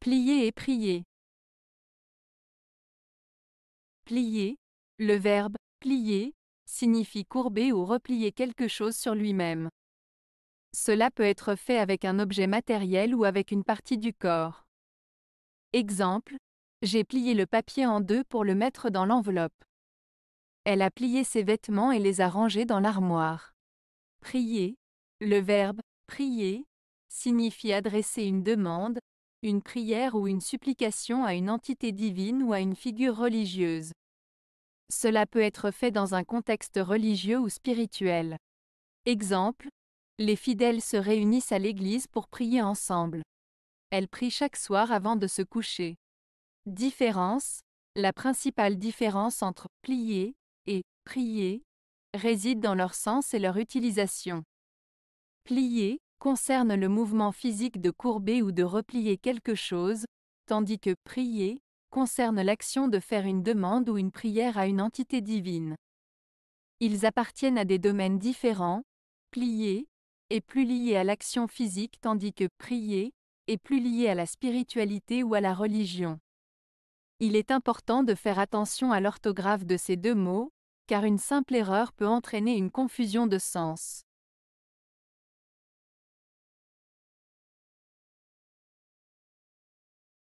Plier et prier. Plier. Le verbe plier signifie courber ou replier quelque chose sur lui-même. Cela peut être fait avec un objet matériel ou avec une partie du corps. Exemple, j'ai plié le papier en deux pour le mettre dans l'enveloppe. Elle a plié ses vêtements et les a rangés dans l'armoire. Prier. Le verbe prier signifie adresser une demande, une prière ou une supplication à une entité divine ou à une figure religieuse. Cela peut être fait dans un contexte religieux ou spirituel. Exemple, les fidèles se réunissent à l'église pour prier ensemble. Elles prient chaque soir avant de se coucher. Différence, la principale différence entre plier et prier réside dans leur sens et leur utilisation. Plier concerne le mouvement physique de courber ou de replier quelque chose, tandis que prier concerne l'action de faire une demande ou une prière à une entité divine. Ils appartiennent à des domaines différents, plier est plus lié à l'action physique tandis que prier est plus lié à la spiritualité ou à la religion. Il est important de faire attention à l'orthographe de ces deux mots, car une simple erreur peut entraîner une confusion de sens.